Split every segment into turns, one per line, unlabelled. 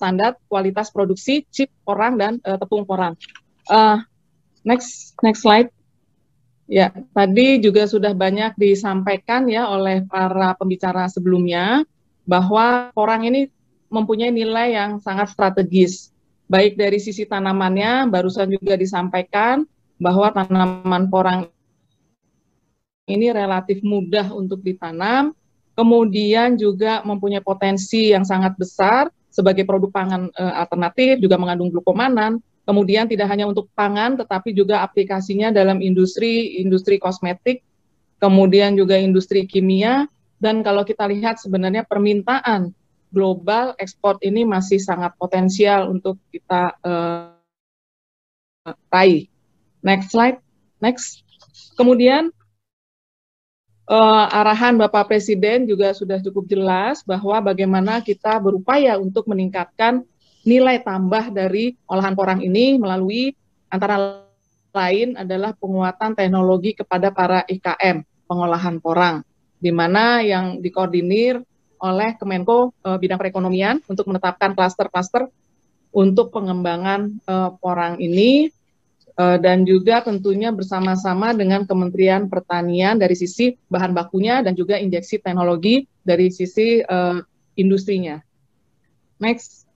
standar kualitas produksi chip porang dan uh, tepung porang. Uh, eh, next next slide. Ya, tadi juga sudah banyak disampaikan ya oleh para pembicara sebelumnya bahwa porang ini mempunyai nilai yang sangat strategis. Baik dari sisi tanamannya, barusan juga disampaikan bahwa tanaman porang ini relatif mudah untuk ditanam, kemudian juga mempunyai potensi yang sangat besar sebagai produk pangan e, alternatif juga mengandung glukomanan. Kemudian tidak hanya untuk pangan tetapi juga aplikasinya dalam industri industri kosmetik, kemudian juga industri kimia dan kalau kita lihat sebenarnya permintaan global ekspor ini masih sangat potensial untuk kita uh, raih. Next slide. Next. Kemudian uh, arahan Bapak Presiden juga sudah cukup jelas bahwa bagaimana kita berupaya untuk meningkatkan nilai tambah dari olahan porang ini melalui antara lain adalah penguatan teknologi kepada para IKM pengolahan porang, di mana yang dikoordinir oleh Kemenko uh, bidang perekonomian untuk menetapkan klaster-klaster untuk pengembangan uh, porang ini Eh, dan juga tentunya bersama-sama dengan Kementerian Pertanian dari sisi bahan bakunya dan juga injeksi teknologi dari sisi uh, industrinya. Next.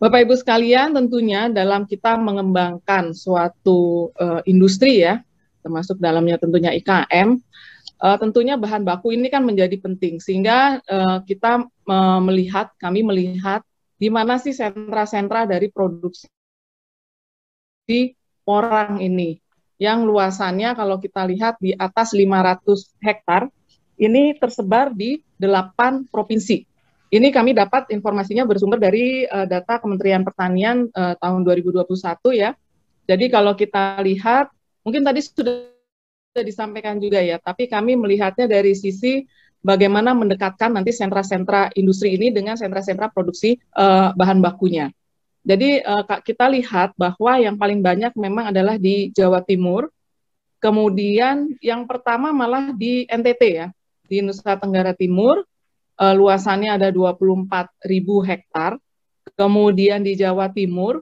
Bapak Ibu sekalian, tentunya dalam kita mengembangkan suatu uh, industri ya, termasuk dalamnya tentunya IKM, uh, tentunya bahan baku ini kan menjadi penting sehingga uh, kita uh, melihat kami melihat di mana sih sentra-sentra dari produksi orang ini yang luasannya kalau kita lihat di atas 500 hektar ini tersebar di 8 provinsi. Ini kami dapat informasinya bersumber dari uh, data Kementerian Pertanian uh, tahun 2021 ya. Jadi kalau kita lihat mungkin tadi sudah disampaikan juga ya, tapi kami melihatnya dari sisi bagaimana mendekatkan nanti sentra-sentra industri ini dengan sentra-sentra produksi uh, bahan bakunya. Jadi uh, kita lihat bahwa yang paling banyak memang adalah di Jawa Timur, kemudian yang pertama malah di NTT ya, di Nusa Tenggara Timur, uh, luasannya ada 24 ribu hektar, kemudian di Jawa Timur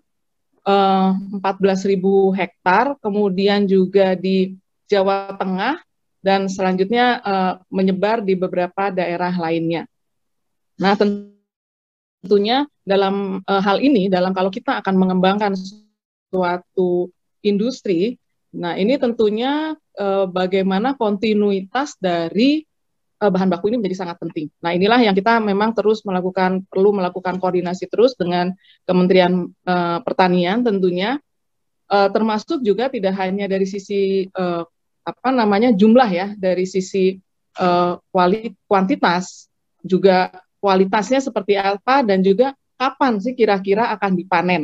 uh, ribu hektar, kemudian juga di Jawa Tengah dan selanjutnya uh, menyebar di beberapa daerah lainnya. Nah, tentu tentunya dalam uh, hal ini dalam kalau kita akan mengembangkan suatu industri nah ini tentunya uh, bagaimana kontinuitas dari uh, bahan baku ini menjadi sangat penting nah inilah yang kita memang terus melakukan perlu melakukan koordinasi terus dengan Kementerian uh, Pertanian tentunya uh, termasuk juga tidak hanya dari sisi uh, apa namanya jumlah ya dari sisi uh, kuantitas juga kualitasnya seperti apa dan juga kapan sih kira-kira akan dipanen.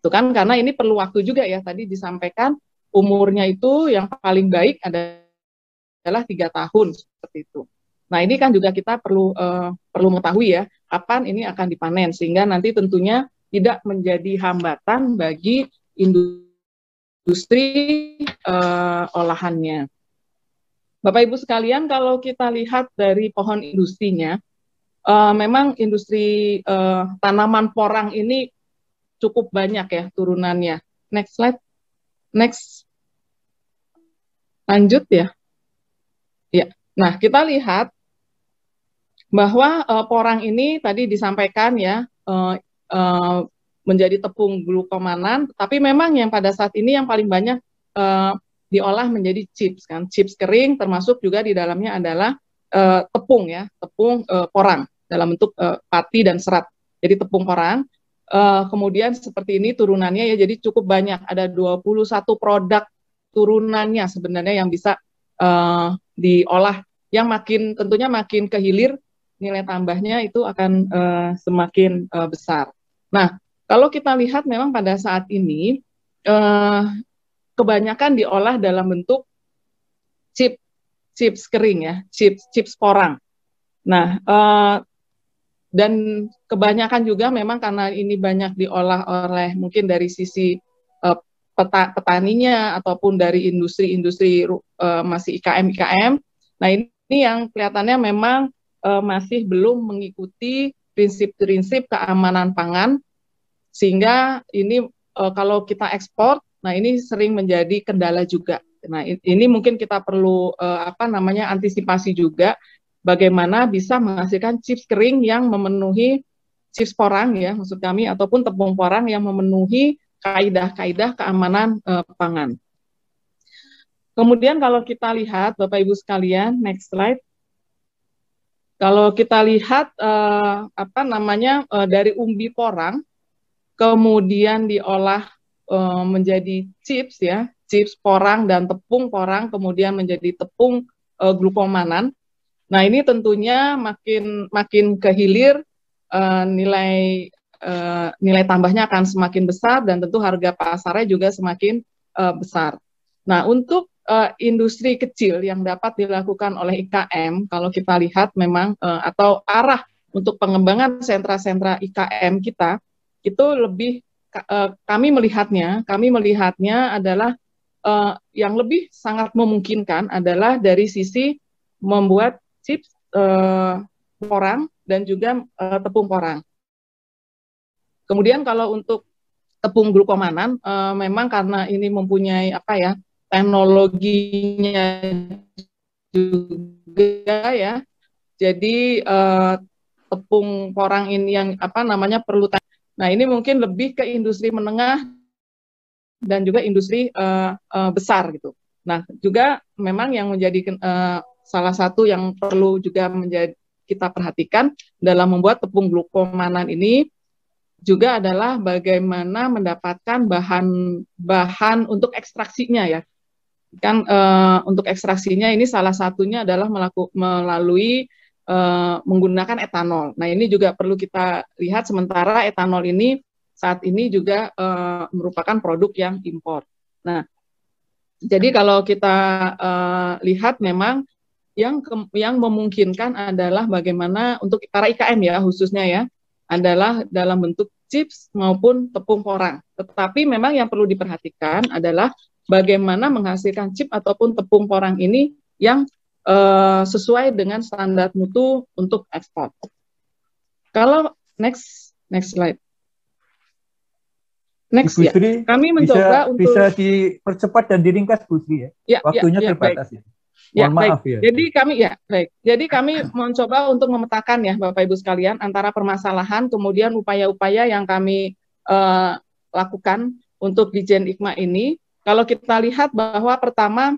Itu kan karena ini perlu waktu juga ya tadi disampaikan umurnya itu yang paling baik adalah tiga tahun seperti itu. Nah ini kan juga kita perlu uh, perlu mengetahui ya kapan ini akan dipanen sehingga nanti tentunya tidak menjadi hambatan bagi industri uh, olahannya. Bapak Ibu sekalian, kalau kita lihat dari pohon industrinya, uh, memang industri uh, tanaman porang ini cukup banyak ya turunannya. Next slide. Next. Lanjut ya. Ya. Nah, kita lihat bahwa uh, porang ini tadi disampaikan ya uh, uh, menjadi tepung glukomanan, tapi memang yang pada saat ini yang paling banyak uh, diolah menjadi chips kan, chips kering termasuk juga di dalamnya adalah uh, tepung ya, tepung uh, porang dalam bentuk uh, pati dan serat. Jadi tepung orang. Uh, kemudian seperti ini turunannya ya jadi cukup banyak. Ada 21 produk turunannya sebenarnya yang bisa uh, diolah. Yang makin tentunya makin ke hilir nilai tambahnya itu akan uh, semakin uh, besar. Nah, kalau kita lihat memang pada saat ini uh, kebanyakan diolah dalam bentuk chip chips kering ya, chips chips porang. Nah, uh, dan kebanyakan juga memang karena ini banyak diolah oleh mungkin dari sisi uh, peta, petaninya ataupun dari industri-industri uh, masih IKM IKM. Nah ini, yang kelihatannya memang uh, masih belum mengikuti prinsip-prinsip keamanan pangan sehingga ini uh, kalau kita ekspor, nah ini sering menjadi kendala juga. Nah ini mungkin kita perlu uh, apa namanya antisipasi juga bagaimana bisa menghasilkan chips kering yang memenuhi chips porang ya maksud kami ataupun tepung porang yang memenuhi kaidah-kaidah keamanan uh, pangan. Kemudian kalau kita lihat Bapak Ibu sekalian, next slide. Kalau kita lihat uh, apa namanya uh, dari umbi porang kemudian diolah uh, menjadi chips ya, chips porang dan tepung porang kemudian menjadi tepung uh, glukomanan Nah ini tentunya makin makin ke hilir uh, eh, nilai uh, nilai tambahnya akan semakin besar dan tentu harga pasarnya juga semakin uh, besar. Nah untuk uh, industri kecil yang dapat dilakukan oleh IKM kalau kita lihat memang uh, atau arah untuk pengembangan sentra-sentra IKM kita itu lebih kami melihatnya kami melihatnya adalah uh, yang lebih sangat memungkinkan adalah dari sisi membuat chips uh, porang dan juga uh, tepung porang. Kemudian kalau untuk tepung glukomanan uh, memang karena ini mempunyai apa ya teknologinya juga ya. Jadi uh, tepung porang ini yang apa namanya perlu Nah, ini mungkin lebih ke industri menengah dan juga industri uh, uh, besar gitu. Nah, juga memang yang menjadi uh, salah satu yang perlu juga menjadi kita perhatikan dalam membuat tepung glukomanan ini juga adalah bagaimana mendapatkan bahan bahan untuk ekstraksinya ya kan e, untuk ekstraksinya ini salah satunya adalah melaku, melalui e, menggunakan etanol. Nah ini juga perlu kita lihat sementara etanol ini saat ini juga e, merupakan produk yang impor. Nah jadi kalau kita lihat memang yang ke, yang memungkinkan adalah bagaimana untuk para IKM ya khususnya ya adalah dalam bentuk chips maupun tepung porang. Tetapi memang yang perlu diperhatikan adalah bagaimana menghasilkan chip ataupun tepung porang ini yang uh, sesuai dengan standar mutu untuk ekspor. Kalau next next slide. Next Bu ya. Kami mencoba bisa, untuk bisa dipercepat dan diringkas Bu ya? ya. ya Waktunya ya, ya, terbatas ya. Ya, Mohon baik. ya. Jadi kami ya, baik. Jadi kami mencoba untuk memetakan ya Bapak Ibu sekalian antara permasalahan kemudian upaya-upaya yang kami uh, lakukan untuk di Jen Ikma ini. Kalau kita lihat bahwa pertama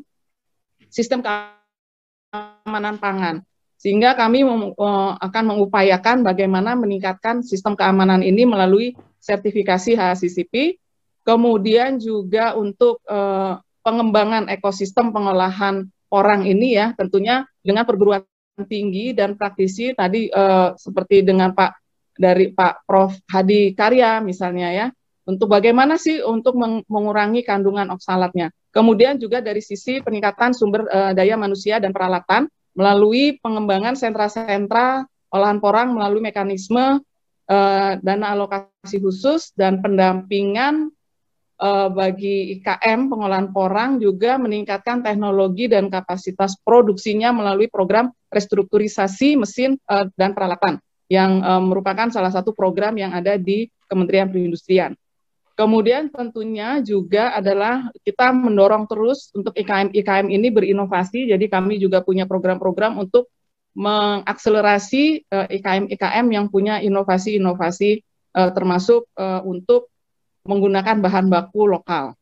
sistem keamanan pangan. Sehingga kami eh, akan mengupayakan bagaimana meningkatkan sistem keamanan ini melalui sertifikasi HACCP, kemudian juga untuk eh, pengembangan ekosistem pengolahan orang ini ya tentunya dengan perguruan tinggi dan praktisi tadi eh, seperti dengan Pak dari Pak Prof Hadi Karya misalnya ya untuk bagaimana sih untuk mengurangi kandungan oksalatnya. Kemudian juga dari sisi peningkatan sumber eh, daya manusia dan peralatan melalui pengembangan sentra-sentra olahan porang melalui mekanisme eh, dana alokasi khusus dan pendampingan uh, bagi IKM pengolahan porang juga meningkatkan teknologi dan kapasitas produksinya melalui program restrukturisasi mesin uh, dan peralatan yang uh, merupakan salah satu program yang ada di Kementerian Perindustrian. Kemudian tentunya juga adalah kita mendorong terus untuk IKM-IKM ini berinovasi. Jadi kami juga punya program-program untuk mengakselerasi IKM-IKM yang punya inovasi-inovasi termasuk untuk menggunakan bahan baku lokal.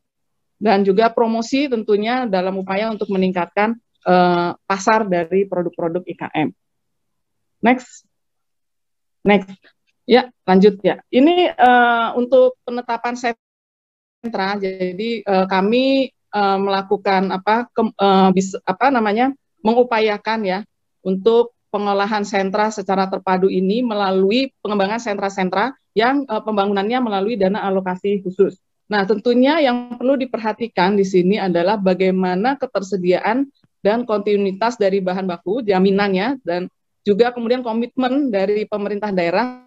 Dan juga promosi tentunya dalam upaya untuk meningkatkan uh, pasar dari produk-produk IKM. Next. Next. Ya, lanjut ya. Ini uh, untuk penetapan sentra. Jadi uh, kami uh, melakukan apa ke, uh, bis, apa namanya? mengupayakan ya untuk pengolahan sentra secara terpadu ini melalui pengembangan sentra-sentra yang uh, pembangunannya melalui dana alokasi khusus. Nah, tentunya yang perlu diperhatikan di sini adalah bagaimana ketersediaan dan kontinuitas dari bahan baku, jaminannya, dan juga kemudian komitmen dari pemerintah daerah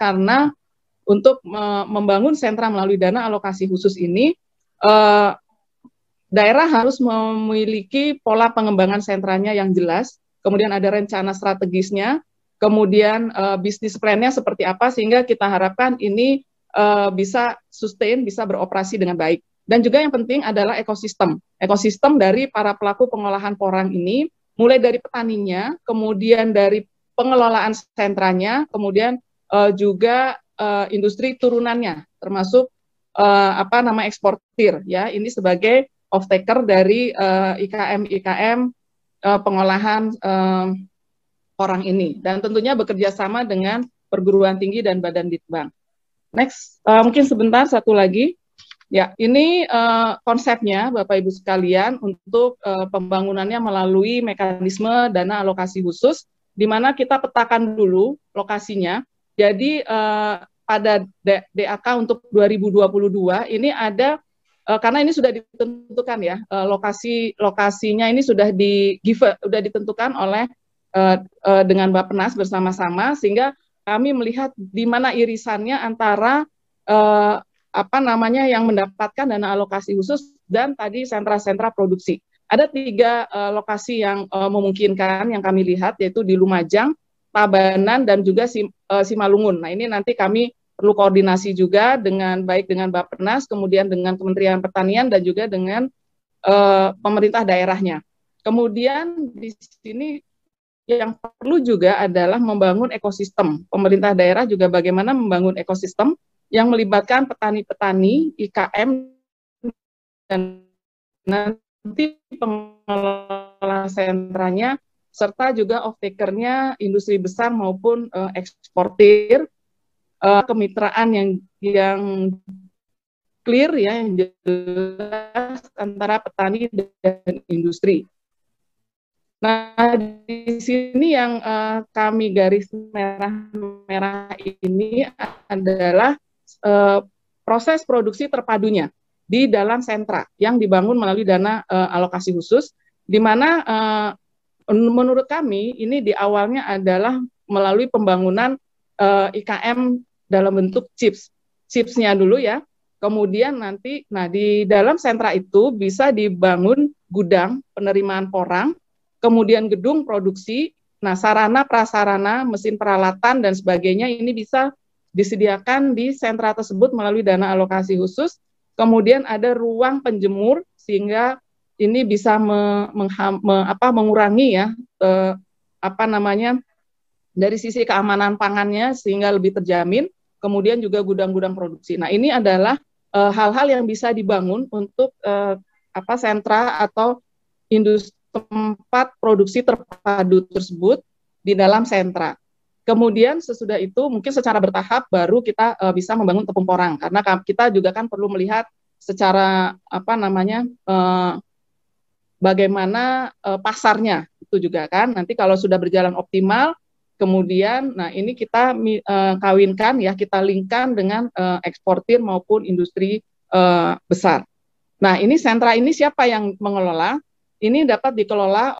karena untuk membangun sentra melalui dana alokasi khusus ini, eh, daerah harus memiliki pola pengembangan sentranya yang jelas, kemudian ada rencana strategisnya, kemudian uh, bisnis plan-nya seperti apa sehingga kita harapkan ini uh, bisa sustain, bisa beroperasi dengan baik. Dan juga yang penting adalah ekosistem. Ekosistem dari para pelaku pengolahan porang ini, mulai dari petaninya, kemudian dari pengelolaan sentranya, kemudian uh, juga uh, industri turunannya, termasuk uh, apa nama eksportir ya. Ini sebagai off taker dari IKM-IKM uh, uh, pengolahan uh, orang ini dan tentunya bekerja sama dengan perguruan tinggi dan badan litbang. Next, uh, mungkin sebentar satu lagi. Ya, ini uh, konsepnya Bapak Ibu sekalian untuk uh, pembangunannya melalui mekanisme dana alokasi khusus di mana kita petakan dulu lokasinya. Jadi uh, pada DAK untuk 2022 ini ada karena ini sudah ditentukan ya lokasi lokasinya ini sudah di give sudah ditentukan oleh uh, uh, dengan Bappenas bersama-sama sehingga kami melihat di mana irisannya antara uh, apa namanya yang mendapatkan dana alokasi khusus dan tadi sentra-sentra produksi. Ada tiga uh, lokasi yang uh, memungkinkan yang kami lihat yaitu di Lumajang, Tabanan dan juga Sim, uh, Simalungun. Nah ini nanti kami perlu koordinasi juga dengan baik dengan Bappenas, kemudian dengan Kementerian Pertanian dan juga dengan uh, pemerintah daerahnya. Kemudian di sini yang perlu juga adalah membangun ekosistem. Pemerintah daerah juga bagaimana membangun ekosistem yang melibatkan petani-petani, IKM, dan nanti pengelola sentranya, serta juga off-takernya, industri besar maupun uh, eksportir, uh, kemitraan yang yang clear ya, yang jelas antara petani dan industri Nah, di sini yang uh, kami garis merah-merah ini adalah uh, proses produksi terpadunya di dalam sentra yang dibangun melalui dana uh, alokasi khusus, di mana uh, menurut kami ini di awalnya adalah melalui pembangunan uh, IKM dalam bentuk chips, chipsnya dulu ya. Kemudian nanti, nah di dalam sentra itu bisa dibangun gudang penerimaan porang kemudian gedung produksi, nah sarana prasarana, mesin peralatan dan sebagainya ini bisa disediakan di sentra tersebut melalui dana alokasi khusus. Kemudian ada ruang penjemur sehingga ini bisa me, mengham, me, apa, mengurangi ya eh, apa namanya dari sisi keamanan pangannya sehingga lebih terjamin. Kemudian juga gudang-gudang produksi. Nah ini adalah eh, hal-hal e, yang bisa dibangun untuk e, apa sentra atau industri tempat produksi terpadu tersebut di dalam sentra. Kemudian sesudah itu mungkin secara bertahap baru kita e, bisa membangun tepung porang karena kita juga kan perlu melihat secara apa namanya e, bagaimana e, pasarnya itu juga kan. Nanti kalau sudah berjalan optimal kemudian nah ini kita e, kawinkan ya kita linkkan dengan e, eksportir maupun industri e, besar. Nah, ini sentra ini siapa yang mengelola? ini dapat dikelola